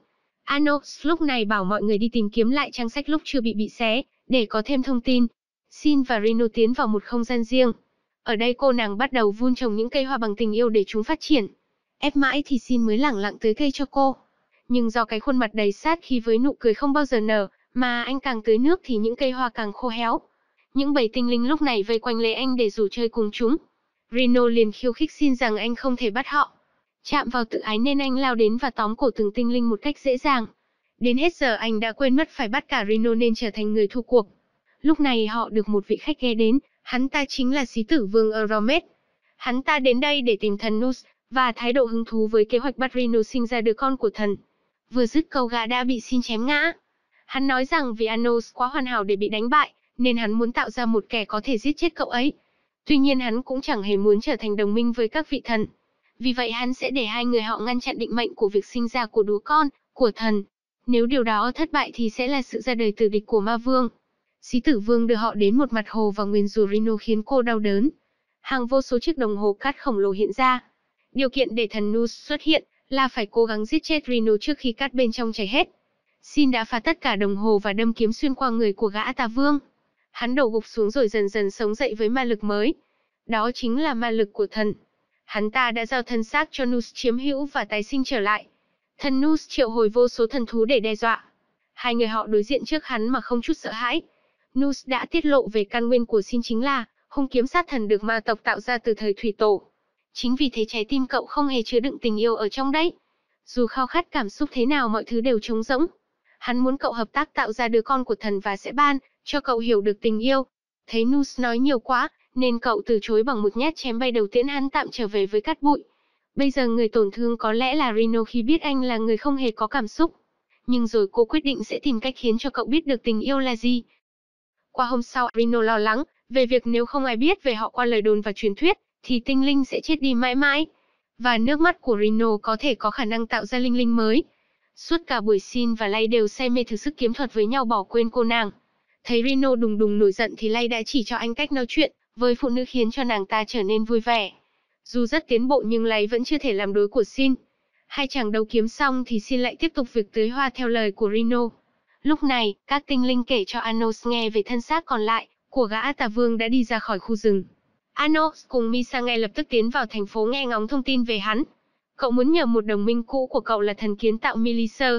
Anox lúc này bảo mọi người đi tìm kiếm lại trang sách lúc chưa bị bị xé, để có thêm thông tin. Sin và Reno tiến vào một không gian riêng. Ở đây cô nàng bắt đầu vun trồng những cây hoa bằng tình yêu để chúng phát triển. Ép mãi thì Sin mới lẳng lặng tới cây cho cô. Nhưng do cái khuôn mặt đầy sát khi với nụ cười không bao giờ nở, mà anh càng tưới nước thì những cây hoa càng khô héo. Những bầy tinh linh lúc này vây quanh lấy anh để rủ chơi cùng chúng. Reno liền khiêu khích Sin rằng anh không thể bắt họ, chạm vào tự ái nên anh lao đến và tóm cổ từng tinh linh một cách dễ dàng. Đến hết giờ anh đã quên mất phải bắt cả Reno nên trở thành người thua cuộc. Lúc này họ được một vị khách ghé đến, hắn ta chính là sĩ tử vương Eromet. Hắn ta đến đây để tìm thần Nus, và thái độ hứng thú với kế hoạch bắt Reno sinh ra đứa con của thần. Vừa dứt câu gã đã bị xin chém ngã. Hắn nói rằng vì Anos quá hoàn hảo để bị đánh bại, nên hắn muốn tạo ra một kẻ có thể giết chết cậu ấy. Tuy nhiên hắn cũng chẳng hề muốn trở thành đồng minh với các vị thần. Vì vậy hắn sẽ để hai người họ ngăn chặn định mệnh của việc sinh ra của đứa con, của thần. Nếu điều đó thất bại thì sẽ là sự ra đời tử địch của ma vương. Xí tử vương đưa họ đến một mặt hồ và nguyền rủa Rino khiến cô đau đớn. Hàng vô số chiếc đồng hồ cát khổng lồ hiện ra. Điều kiện để thần nu xuất hiện là phải cố gắng giết chết Rino trước khi cát bên trong chảy hết. Xin đã phá tất cả đồng hồ và đâm kiếm xuyên qua người của gã ta vương. Hắn đổ gục xuống rồi dần dần sống dậy với ma lực mới. Đó chính là ma lực của thần hắn ta đã giao thân xác cho Nus chiếm hữu và tái sinh trở lại. Thần Nus triệu hồi vô số thần thú để đe dọa. Hai người họ đối diện trước hắn mà không chút sợ hãi. Nus đã tiết lộ về căn nguyên của Sin chính là hung kiếm sát thần được ma tộc tạo ra từ thời thủy tổ. Chính vì thế trái tim cậu không hề chứa đựng tình yêu ở trong đấy. Dù khao khát cảm xúc thế nào mọi thứ đều trống rỗng. Hắn muốn cậu hợp tác tạo ra đứa con của thần và sẽ ban cho cậu hiểu được tình yêu. Thấy Nus nói nhiều quá, nên cậu từ chối bằng một nhát chém bay đầu tiễn hắn tạm trở về với cát bụi. Bây giờ người tổn thương có lẽ là Rino khi biết anh là người không hề có cảm xúc. Nhưng rồi cô quyết định sẽ tìm cách khiến cho cậu biết được tình yêu là gì. Qua hôm sau, Rino lo lắng về việc nếu không ai biết về họ qua lời đồn và truyền thuyết, thì tinh linh sẽ chết đi mãi mãi. Và nước mắt của Rino có thể có khả năng tạo ra linh linh mới. Suốt cả buổi xin và lay đều say mê thử sức kiếm thuật với nhau bỏ quên cô nàng. Thấy Rino đùng đùng nổi giận thì Lay đã chỉ cho anh cách nói chuyện với phụ nữ khiến cho nàng ta trở nên vui vẻ. Dù rất tiến bộ nhưng Lay vẫn chưa thể làm đối của Xin. Hai chàng đấu kiếm xong thì Xin lại tiếp tục việc tưới hoa theo lời của Rino. Lúc này, các tinh linh kể cho Anos nghe về thân xác còn lại của gã tà vương đã đi ra khỏi khu rừng. Anos cùng Misa ngay lập tức tiến vào thành phố nghe ngóng thông tin về hắn. Cậu muốn nhờ một đồng minh cũ của cậu là thần kiến tạo Miliser.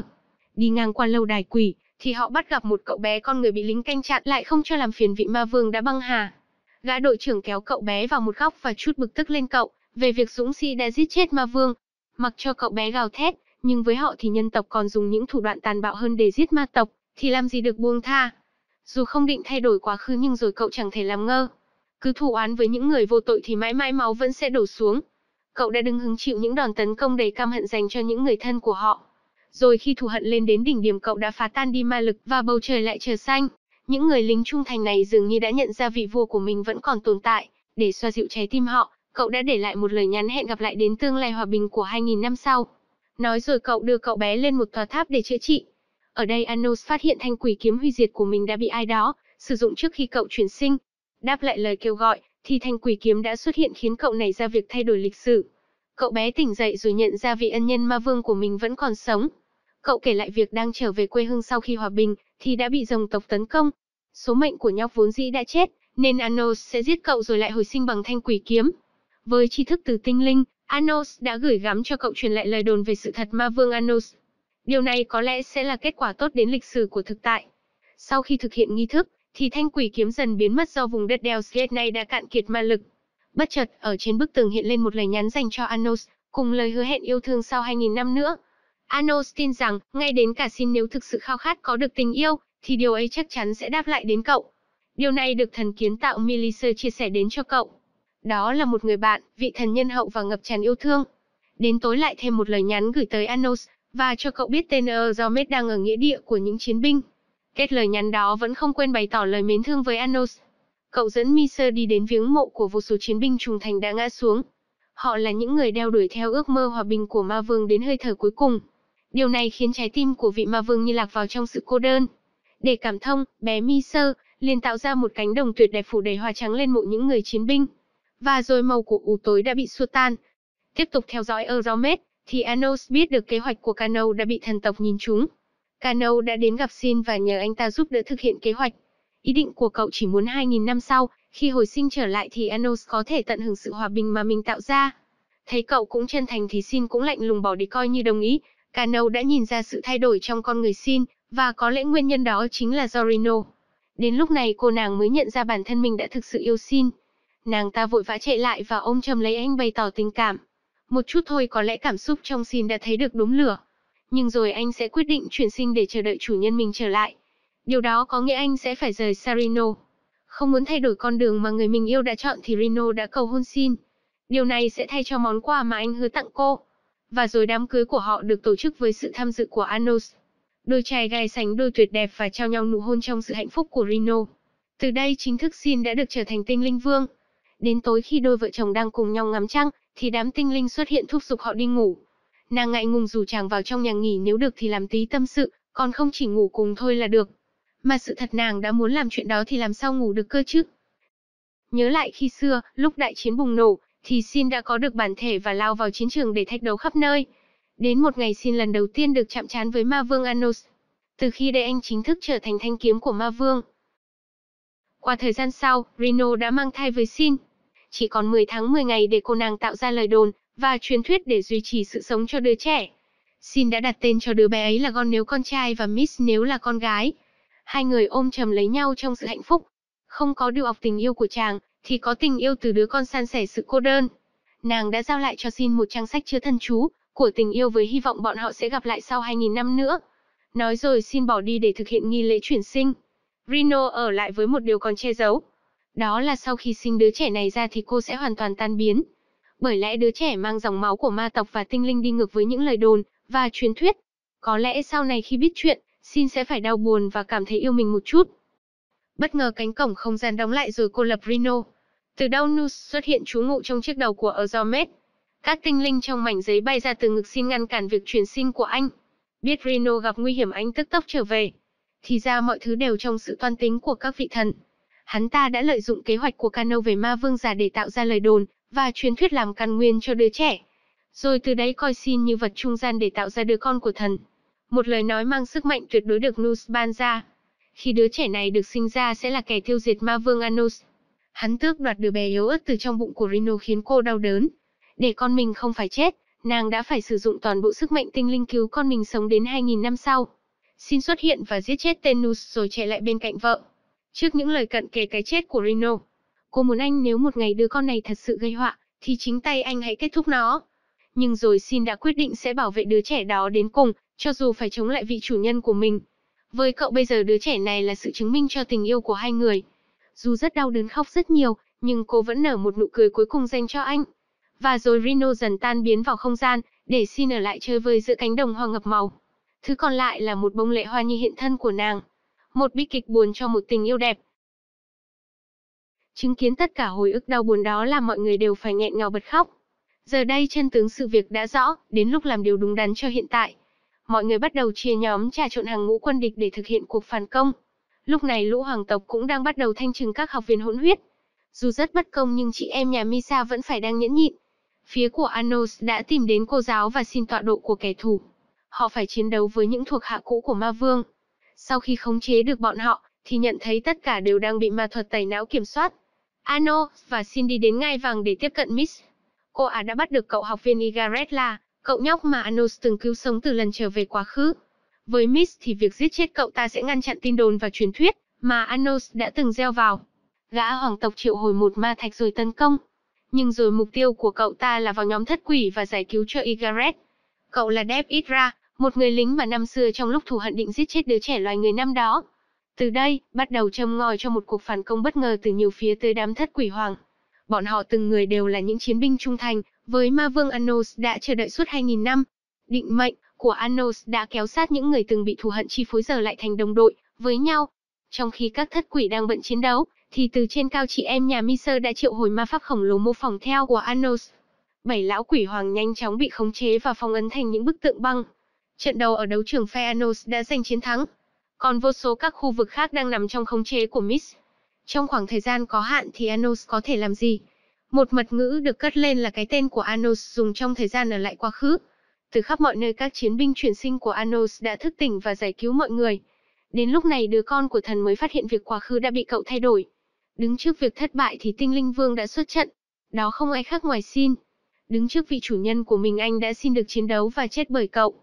Đi ngang qua lâu đài quỷ, thì họ bắt gặp một cậu bé con người bị lính canh chặn lại không cho làm phiền vị ma vương đã băng hà. Gã đội trưởng kéo cậu bé vào một góc và chút bực tức lên cậu, về việc Dũng Si đã giết chết ma vương. Mặc cho cậu bé gào thét, nhưng với họ thì nhân tộc còn dùng những thủ đoạn tàn bạo hơn để giết ma tộc, thì làm gì được buông tha. Dù không định thay đổi quá khứ nhưng rồi cậu chẳng thể làm ngơ. Cứ thù oán với những người vô tội thì mãi mãi máu vẫn sẽ đổ xuống. Cậu đã đứng hứng chịu những đòn tấn công đầy căm hận dành cho những người thân của họ. Rồi khi thù hận lên đến đỉnh điểm cậu đã phá tan đi ma lực và bầu trời lại trở xanh. Những người lính trung thành này dường như đã nhận ra vị vua của mình vẫn còn tồn tại. Để xoa dịu trái tim họ, cậu đã để lại một lời nhắn hẹn gặp lại đến tương lai hòa bình của 2.000 năm sau. Nói rồi cậu đưa cậu bé lên một tòa tháp để chữa trị. Ở đây Anos phát hiện thanh quỷ kiếm hủy diệt của mình đã bị ai đó sử dụng trước khi cậu chuyển sinh. Đáp lại lời kêu gọi, thì thanh quỷ kiếm đã xuất hiện khiến cậu nảy ra việc thay đổi lịch sử. Cậu bé tỉnh dậy rồi nhận ra vị ân nhân ma vương của mình vẫn còn sống. Cậu kể lại việc đang trở về quê hương sau khi hòa bình, thì đã bị dòng tộc tấn công. Số mệnh của nhóc vốn dĩ đã chết, nên Anos sẽ giết cậu rồi lại hồi sinh bằng thanh quỷ kiếm. Với tri thức từ tinh linh, Anos đã gửi gắm cho cậu truyền lại lời đồn về sự thật ma vương Anos. Điều này có lẽ sẽ là kết quả tốt đến lịch sử của thực tại. Sau khi thực hiện nghi thức, thì thanh quỷ kiếm dần biến mất do vùng đất Delsgate này đã cạn kiệt ma lực. Bất chợt, ở trên bức tường hiện lên một lời nhắn dành cho Anos, cùng lời hứa hẹn yêu thương sau 2.000 năm nữa. Anos tin rằng, ngay đến cả Xin nếu thực sự khao khát có được tình yêu, thì điều ấy chắc chắn sẽ đáp lại đến cậu. Điều này được thần kiến tạo Milicer chia sẻ đến cho cậu. Đó là một người bạn, vị thần nhân hậu và ngập tràn yêu thương. Đến tối lại thêm một lời nhắn gửi tới Anos, và cho cậu biết tên Eozomet đang ở nghĩa địa của những chiến binh. Kết lời nhắn đó vẫn không quên bày tỏ lời mến thương với Anos. Cậu dẫn Miser đi đến viếng mộ của vô số chiến binh trùng thành đã ngã xuống. Họ là những người đeo đuổi theo ước mơ hòa bình của ma vương đến hơi thở cuối cùng. Điều này khiến trái tim của vị ma vương như lạc vào trong sự cô đơn. Để cảm thông, bé Mi Sơ liền tạo ra một cánh đồng tuyệt đẹp phủ đầy hoa trắng lên mộ những người chiến binh. Và rồi màu của u tối đã bị xua tan. Tiếp tục theo dõi Euromed, thì Anos biết được kế hoạch của Cano đã bị thần tộc nhìn trúng. Cano đã đến gặp Sin và nhờ anh ta giúp đỡ thực hiện kế hoạch. Ý định của cậu chỉ muốn 2.000 năm sau, khi hồi sinh trở lại thì Anos có thể tận hưởng sự hòa bình mà mình tạo ra. Thấy cậu cũng chân thành thì Sin cũng lạnh lùng bỏ đi coi như đồng ý, Cano đã nhìn ra sự thay đổi trong con người Xin và có lẽ nguyên nhân đó chính là do Reno. Đến lúc này cô nàng mới nhận ra bản thân mình đã thực sự yêu Xin. Nàng ta vội vã chạy lại và ôm chầm lấy anh bày tỏ tình cảm. Một chút thôi có lẽ cảm xúc trong Xin đã thấy được đốm lửa. Nhưng rồi anh sẽ quyết định chuyển sinh để chờ đợi chủ nhân mình trở lại. Điều đó có nghĩa anh sẽ phải rời Sarino. Không muốn thay đổi con đường mà người mình yêu đã chọn thì Reno đã cầu hôn Xin. Điều này sẽ thay cho món quà mà anh hứa tặng cô và rồi đám cưới của họ được tổ chức với sự tham dự của Anos. Đôi trai gai sánh đôi tuyệt đẹp và trao nhau nụ hôn trong sự hạnh phúc của Rino. Từ đây chính thức Sin đã được trở thành tinh linh vương. Đến tối khi đôi vợ chồng đang cùng nhau ngắm trăng, thì đám tinh linh xuất hiện thúc giục họ đi ngủ. Nàng ngại ngùng rủ chàng vào trong nhà nghỉ nếu được thì làm tí tâm sự, còn không chỉ ngủ cùng thôi là được. Mà sự thật nàng đã muốn làm chuyện đó thì làm sao ngủ được cơ chứ? Nhớ lại khi xưa, lúc đại chiến bùng nổ, thì Xin đã có được bản thể và lao vào chiến trường để thách đấu khắp nơi. Đến một ngày Xin lần đầu tiên được chạm trán với Ma Vương Anos. Từ khi đây anh chính thức trở thành thanh kiếm của Ma Vương. Qua thời gian sau, Reno đã mang thai với Xin. Chỉ còn 10 tháng 10 ngày để cô nàng tạo ra lời đồn và truyền thuyết để duy trì sự sống cho đứa trẻ. Xin đã đặt tên cho đứa bé ấy là Gon nếu con trai và Miss nếu là con gái. Hai người ôm chầm lấy nhau trong sự hạnh phúc. Không có điều ọc tình yêu của chàng, thì có tình yêu từ đứa con san sẻ sự cô đơn. Nàng đã giao lại cho Xin một trang sách chứa thân chú, của tình yêu với hy vọng bọn họ sẽ gặp lại sau 2.000 năm nữa. Nói rồi Xin bỏ đi để thực hiện nghi lễ chuyển sinh. Rino ở lại với một điều còn che giấu. Đó là sau khi sinh đứa trẻ này ra thì cô sẽ hoàn toàn tan biến. Bởi lẽ đứa trẻ mang dòng máu của ma tộc và tinh linh đi ngược với những lời đồn và truyền thuyết. Có lẽ sau này khi biết chuyện, Xin sẽ phải đau buồn và cảm thấy yêu mình một chút. Bất ngờ cánh cổng không gian đóng lại rồi cô lập Rino. Từ đâu Nus xuất hiện trú ngụ trong chiếc đầu của Azomet. Các tinh linh trong mảnh giấy bay ra từ ngực xin ngăn cản việc truyền sinh của anh. Biết Reno gặp nguy hiểm anh tức tốc trở về. Thì ra mọi thứ đều trong sự toan tính của các vị thần. Hắn ta đã lợi dụng kế hoạch của Cano về ma vương giả để tạo ra lời đồn và truyền thuyết làm căn nguyên cho đứa trẻ. Rồi từ đấy coi xin như vật trung gian để tạo ra đứa con của thần. Một lời nói mang sức mạnh tuyệt đối được Nus ban ra. Khi đứa trẻ này được sinh ra sẽ là kẻ tiêu diệt ma vương Anus, Hắn tước đoạt đứa bé yếu ớt từ trong bụng của Rino khiến cô đau đớn. Để con mình không phải chết, nàng đã phải sử dụng toàn bộ sức mạnh tinh linh cứu con mình sống đến 2.000 năm sau. Xin xuất hiện và giết chết Tenus rồi chạy lại bên cạnh vợ. Trước những lời cận kề cái chết của Rino, cô muốn anh nếu một ngày đứa con này thật sự gây họa, thì chính tay anh hãy kết thúc nó. Nhưng rồi xin đã quyết định sẽ bảo vệ đứa trẻ đó đến cùng, cho dù phải chống lại vị chủ nhân của mình. Với cậu bây giờ đứa trẻ này là sự chứng minh cho tình yêu của hai người. Dù rất đau đớn khóc rất nhiều, nhưng cô vẫn nở một nụ cười cuối cùng dành cho anh. Và rồi Reno dần tan biến vào không gian, để xin ở lại chơi vơi giữa cánh đồng hoa ngập màu. Thứ còn lại là một bông lệ hoa như hiện thân của nàng. Một bi kịch buồn cho một tình yêu đẹp. Chứng kiến tất cả hồi ức đau buồn đó là mọi người đều phải nghẹn ngào bật khóc. Giờ đây chân tướng sự việc đã rõ, đến lúc làm điều đúng đắn cho hiện tại. Mọi người bắt đầu chia nhóm trà trộn hàng ngũ quân địch để thực hiện cuộc phản công. Lúc này lũ hoàng tộc cũng đang bắt đầu thanh trừng các học viên hỗn huyết. Dù rất bất công nhưng chị em nhà Misa vẫn phải đang nhẫn nhịn. Phía của Anos đã tìm đến cô giáo và xin tọa độ của kẻ thù. Họ phải chiến đấu với những thuộc hạ cũ của ma vương. Sau khi khống chế được bọn họ, thì nhận thấy tất cả đều đang bị ma thuật tẩy não kiểm soát. Ano và xin đi đến ngay vàng để tiếp cận Miss. Cô ả đã bắt được cậu học viên Igaretla, cậu nhóc mà Anos từng cứu sống từ lần trở về quá khứ. Với Miss thì việc giết chết cậu ta sẽ ngăn chặn tin đồn và truyền thuyết mà Anos đã từng gieo vào. Gã hoàng tộc triệu hồi một ma thạch rồi tấn công. Nhưng rồi mục tiêu của cậu ta là vào nhóm thất quỷ và giải cứu cho Igaret. Cậu là Deb Itra, một người lính mà năm xưa trong lúc thù hận định giết chết đứa trẻ loài người năm đó. Từ đây, bắt đầu châm ngòi cho một cuộc phản công bất ngờ từ nhiều phía tới đám thất quỷ hoàng. Bọn họ từng người đều là những chiến binh trung thành, với ma vương Anos đã chờ đợi suốt 2.000 năm. Định mệnh, của Anos đã kéo sát những người từng bị thù hận chi phối giờ lại thành đồng đội với nhau. Trong khi các thất quỷ đang bận chiến đấu, thì từ trên cao chị em nhà Miser đã triệu hồi ma pháp khổng lồ mô phỏng theo của Anos. Bảy lão quỷ hoàng nhanh chóng bị khống chế và phong ấn thành những bức tượng băng. Trận đầu ở đấu trường Phanos đã giành chiến thắng. Còn vô số các khu vực khác đang nằm trong khống chế của Miss. Trong khoảng thời gian có hạn thì Anos có thể làm gì? Một mật ngữ được cất lên là cái tên của Anos dùng trong thời gian ở lại quá khứ. Từ khắp mọi nơi các chiến binh chuyển sinh của Anos đã thức tỉnh và giải cứu mọi người. Đến lúc này đứa con của thần mới phát hiện việc quá khứ đã bị cậu thay đổi. Đứng trước việc thất bại thì tinh linh vương đã xuất trận. Đó không ai khác ngoài xin. Đứng trước vị chủ nhân của mình anh đã xin được chiến đấu và chết bởi cậu.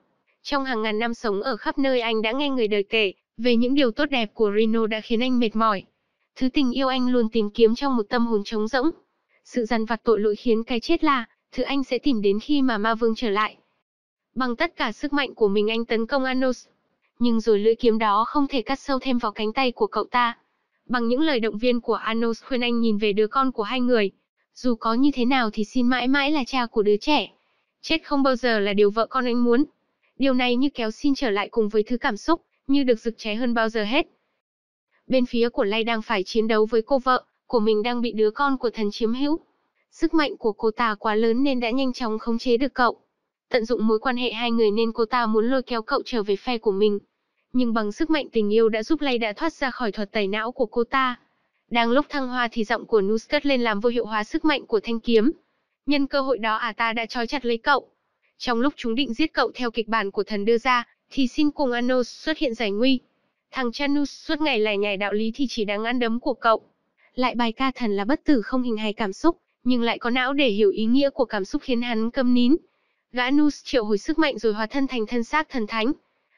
Trong hàng ngàn năm sống ở khắp nơi anh đã nghe người đời kể về những điều tốt đẹp của Reno đã khiến anh mệt mỏi. Thứ tình yêu anh luôn tìm kiếm trong một tâm hồn trống rỗng. Sự dằn vặt tội lỗi khiến cái chết là thứ anh sẽ tìm đến khi mà ma vương trở lại. Bằng tất cả sức mạnh của mình anh tấn công Anos. Nhưng rồi lưỡi kiếm đó không thể cắt sâu thêm vào cánh tay của cậu ta. Bằng những lời động viên của Anos khuyên anh nhìn về đứa con của hai người. Dù có như thế nào thì xin mãi mãi là cha của đứa trẻ. Chết không bao giờ là điều vợ con anh muốn. Điều này như kéo xin trở lại cùng với thứ cảm xúc, như được rực cháy hơn bao giờ hết. Bên phía của Lay đang phải chiến đấu với cô vợ, của mình đang bị đứa con của thần chiếm hữu. Sức mạnh của cô ta quá lớn nên đã nhanh chóng khống chế được cậu. Tận dụng mối quan hệ hai người nên cô ta muốn lôi kéo cậu trở về phe của mình. Nhưng bằng sức mạnh tình yêu đã giúp Lay đã thoát ra khỏi thuật tẩy não của cô ta. Đang lúc thăng hoa thì giọng của Nus lên làm vô hiệu hóa sức mạnh của thanh kiếm. Nhân cơ hội đó à ta đã trói chặt lấy cậu. Trong lúc chúng định giết cậu theo kịch bản của thần đưa ra, thì xin cùng Anos xuất hiện giải nguy. Thằng Chanus suốt ngày lải nhải đạo lý thì chỉ đáng ăn đấm của cậu. Lại bài ca thần là bất tử không hình hài cảm xúc, nhưng lại có não để hiểu ý nghĩa của cảm xúc khiến hắn câm nín, Gã Nus triệu hồi sức mạnh rồi hóa thân thành thân xác thần thánh.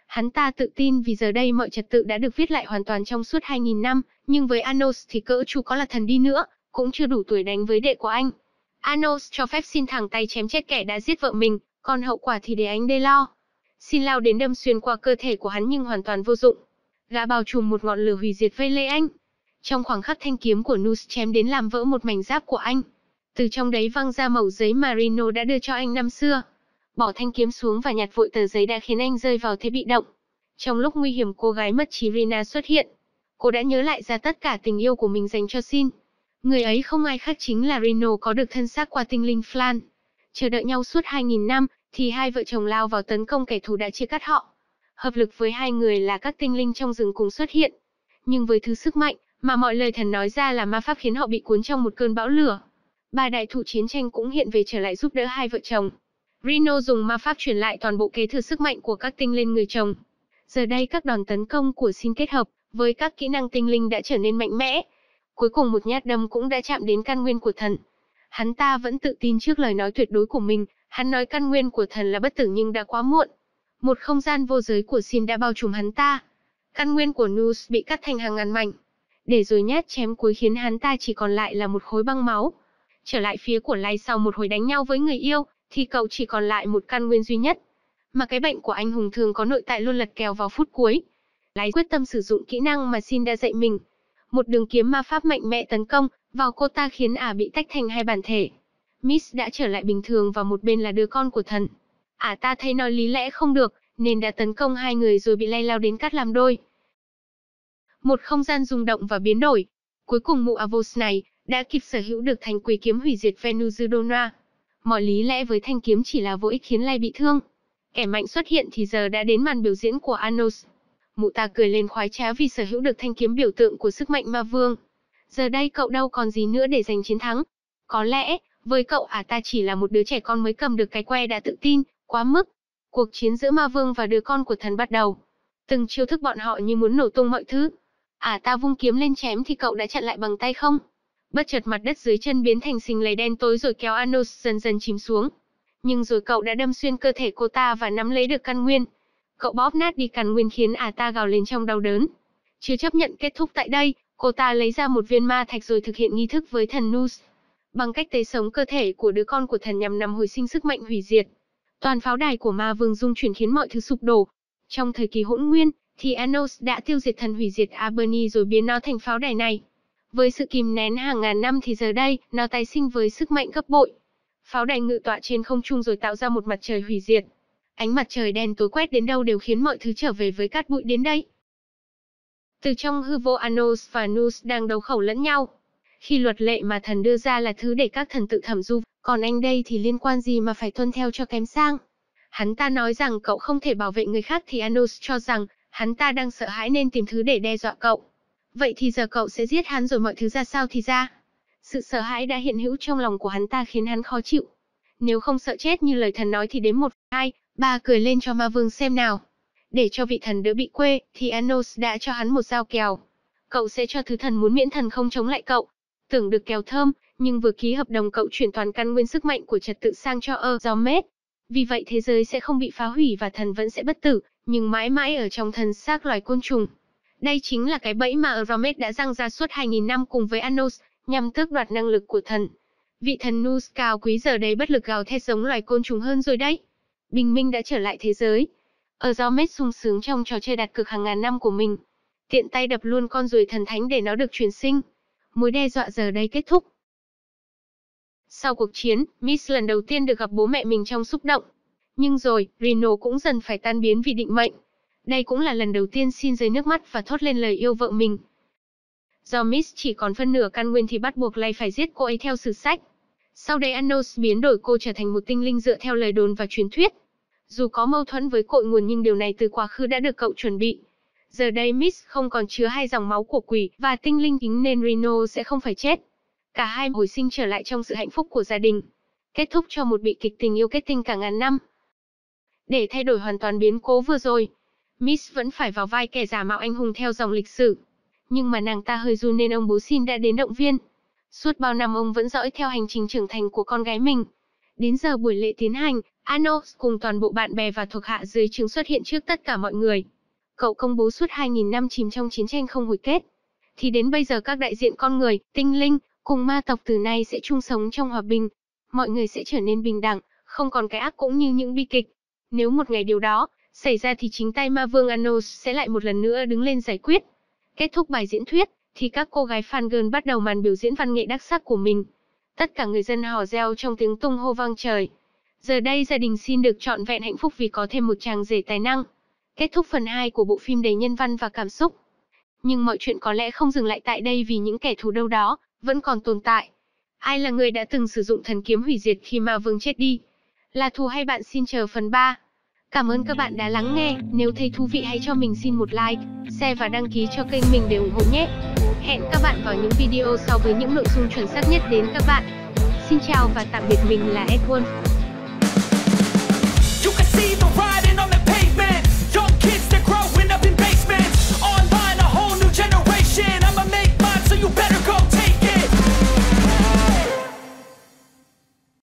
Hắn ta tự tin vì giờ đây mọi trật tự đã được viết lại hoàn toàn trong suốt 2.000 năm, nhưng với Anos thì cỡ chú có là thần đi nữa, cũng chưa đủ tuổi đánh với đệ của anh. Anos cho phép xin thẳng tay chém chết kẻ đã giết vợ mình, còn hậu quả thì để anh đây lo. Xin lao đến đâm xuyên qua cơ thể của hắn nhưng hoàn toàn vô dụng. Gã bao trùm một ngọn lửa hủy diệt vây lấy anh. Trong khoảng khắc thanh kiếm của Nus chém đến làm vỡ một mảnh giáp của anh. Từ trong đấy văng ra mẩu giấy Marino đã đưa cho anh năm xưa. Bỏ thanh kiếm xuống và nhặt vội tờ giấy đã khiến anh rơi vào thế bị động. Trong lúc nguy hiểm cô gái mất trí Rina xuất hiện. Cô đã nhớ lại ra tất cả tình yêu của mình dành cho Sin. Người ấy không ai khác chính là Rino có được thân xác qua tinh linh Flan. Chờ đợi nhau suốt 2.000 năm, thì hai vợ chồng lao vào tấn công kẻ thù đã chia cắt họ. Hợp lực với hai người là các tinh linh trong rừng cùng xuất hiện. Nhưng với thứ sức mạnh, mà mọi lời thần nói ra là ma pháp khiến họ bị cuốn trong một cơn bão lửa. Ba đại thủ chiến tranh cũng hiện về trở lại giúp đỡ hai vợ chồng. Rino dùng ma pháp truyền lại toàn bộ kế thừa sức mạnh của các tinh linh người chồng. Giờ đây các đòn tấn công của Sin kết hợp với các kỹ năng tinh linh đã trở nên mạnh mẽ. Cuối cùng một nhát đâm cũng đã chạm đến căn nguyên của thần. Hắn ta vẫn tự tin trước lời nói tuyệt đối của mình, hắn nói căn nguyên của thần là bất tử nhưng đã quá muộn. Một không gian vô giới của Sin đã bao trùm hắn ta. Căn nguyên của Nus bị cắt thành hàng ngàn mảnh. Để rồi nhát chém cuối khiến hắn ta chỉ còn lại là một khối băng máu. Trở lại phía của Lai sau một hồi đánh nhau với người yêu, thì cậu chỉ còn lại một căn nguyên duy nhất. Mà cái bệnh của anh hùng thường có nội tại luôn lật kèo vào phút cuối. Lái quyết tâm sử dụng kỹ năng mà Sin đã dạy mình. Một đường kiếm ma pháp mạnh mẽ tấn công vào cô ta khiến ả bị tách thành hai bản thể. Miss đã trở lại bình thường và một bên là đứa con của thần. Ả ta thấy nói lý lẽ không được, nên đã tấn công hai người rồi bị lay lao đến cắt làm đôi. Một không gian rung động và biến đổi. Cuối cùng mụ Avos này đã kịp sở hữu được thành quỷ kiếm hủy diệt Venuzudona. Mọi lý lẽ với thanh kiếm chỉ là vô ích khiến Lai bị thương. Kẻ mạnh xuất hiện thì giờ đã đến màn biểu diễn của Anos. Mụ ta cười lên khoái trá vì sở hữu được thanh kiếm biểu tượng của sức mạnh ma vương. Giờ đây cậu đâu còn gì nữa để giành chiến thắng. Có lẽ, với cậu à ta chỉ là một đứa trẻ con mới cầm được cái que đã tự tin, quá mức. Cuộc chiến giữa ma vương và đứa con của thần bắt đầu. Từng chiêu thức bọn họ như muốn nổ tung mọi thứ. À ta vung kiếm lên chém thì cậu đã chặn lại bằng tay không? bất chợt mặt đất dưới chân biến thành sình lầy đen tối rồi kéo Anos dần dần chìm xuống. Nhưng rồi cậu đã đâm xuyên cơ thể cô ta và nắm lấy được căn nguyên. Cậu bóp nát đi căn nguyên khiến à ta gào lên trong đau đớn. Chưa chấp nhận kết thúc tại đây, cô ta lấy ra một viên ma thạch rồi thực hiện nghi thức với thần Nus. Bằng cách tế sống cơ thể của đứa con của thần nhằm nằm hồi sinh sức mạnh hủy diệt. Toàn pháo đài của ma vương dung chuyển khiến mọi thứ sụp đổ. Trong thời kỳ hỗn nguyên, thì Anos đã tiêu diệt thần hủy diệt Aberni rồi biến nó thành pháo đài này. Với sự kìm nén hàng ngàn năm thì giờ đây, nó tái sinh với sức mạnh gấp bội. Pháo đài ngự tọa trên không trung rồi tạo ra một mặt trời hủy diệt. Ánh mặt trời đen tối quét đến đâu đều khiến mọi thứ trở về với cát bụi đến đây. Từ trong hư vô Anos và Nus đang đấu khẩu lẫn nhau. Khi luật lệ mà thần đưa ra là thứ để các thần tự thẩm du, còn anh đây thì liên quan gì mà phải tuân theo cho kém sang. Hắn ta nói rằng cậu không thể bảo vệ người khác thì Anos cho rằng hắn ta đang sợ hãi nên tìm thứ để đe dọa cậu. Vậy thì giờ cậu sẽ giết hắn rồi mọi thứ ra sao thì ra. Sự sợ hãi đã hiện hữu trong lòng của hắn ta khiến hắn khó chịu. Nếu không sợ chết như lời thần nói thì đến một, hai, ba cười lên cho ma vương xem nào. Để cho vị thần đỡ bị quê, thì Anos đã cho hắn một dao kèo. Cậu sẽ cho thứ thần muốn miễn thần không chống lại cậu. Tưởng được kèo thơm, nhưng vừa ký hợp đồng cậu chuyển toàn căn nguyên sức mạnh của trật tự sang cho ơ do mết. Vì vậy thế giới sẽ không bị phá hủy và thần vẫn sẽ bất tử, nhưng mãi mãi ở trong thần xác loài côn trùng. Đây chính là cái bẫy mà Euromed đã răng ra suốt 2.000 năm cùng với Anos, nhằm tước đoạt năng lực của thần. Vị thần Nus cao quý giờ đây bất lực gào thét giống loài côn trùng hơn rồi đấy. Bình minh đã trở lại thế giới. Euromed sung sướng trong trò chơi đặt cược hàng ngàn năm của mình. Tiện tay đập luôn con ruồi thần thánh để nó được truyền sinh. Mối đe dọa giờ đây kết thúc. Sau cuộc chiến, Miss lần đầu tiên được gặp bố mẹ mình trong xúc động. Nhưng rồi, Rino cũng dần phải tan biến vì định mệnh. Đây cũng là lần đầu tiên xin rơi nước mắt và thốt lên lời yêu vợ mình. Do Miss chỉ còn phân nửa căn nguyên thì bắt buộc Lay phải giết cô ấy theo sử sách. Sau đây Annos biến đổi cô trở thành một tinh linh dựa theo lời đồn và truyền thuyết. Dù có mâu thuẫn với cội nguồn nhưng điều này từ quá khứ đã được cậu chuẩn bị. Giờ đây Miss không còn chứa hai dòng máu của quỷ và tinh linh kính nên Reno sẽ không phải chết. Cả hai hồi sinh trở lại trong sự hạnh phúc của gia đình. Kết thúc cho một bị kịch tình yêu kết tinh cả ngàn năm. Để thay đổi hoàn toàn biến cố vừa rồi, Miss vẫn phải vào vai kẻ giả mạo anh hùng theo dòng lịch sử. Nhưng mà nàng ta hơi run nên ông bố xin đã đến động viên. Suốt bao năm ông vẫn dõi theo hành trình trưởng thành của con gái mình. Đến giờ buổi lễ tiến hành, Anos cùng toàn bộ bạn bè và thuộc hạ dưới trướng xuất hiện trước tất cả mọi người. Cậu công bố suốt 2.000 năm chìm trong chiến tranh không hồi kết. Thì đến bây giờ các đại diện con người, tinh linh, cùng ma tộc từ nay sẽ chung sống trong hòa bình. Mọi người sẽ trở nên bình đẳng, không còn cái ác cũng như những bi kịch. Nếu một ngày điều đó, Xảy ra thì chính tay ma vương Anos sẽ lại một lần nữa đứng lên giải quyết. Kết thúc bài diễn thuyết, thì các cô gái fan girl bắt đầu màn biểu diễn văn nghệ đặc sắc của mình. Tất cả người dân hò reo trong tiếng tung hô vang trời. Giờ đây gia đình xin được trọn vẹn hạnh phúc vì có thêm một chàng rể tài năng. Kết thúc phần 2 của bộ phim đầy nhân văn và cảm xúc. Nhưng mọi chuyện có lẽ không dừng lại tại đây vì những kẻ thù đâu đó vẫn còn tồn tại. Ai là người đã từng sử dụng thần kiếm hủy diệt khi ma vương chết đi? Là thù hay bạn xin chờ phần 3? Cảm ơn các bạn đã lắng nghe, nếu thấy thú vị hãy cho mình xin một like, share và đăng ký cho kênh mình để ủng hộ nhé. Hẹn các bạn vào những video sau với những nội dung chuẩn xác nhất đến các bạn. Xin chào và tạm biệt mình là Edwin.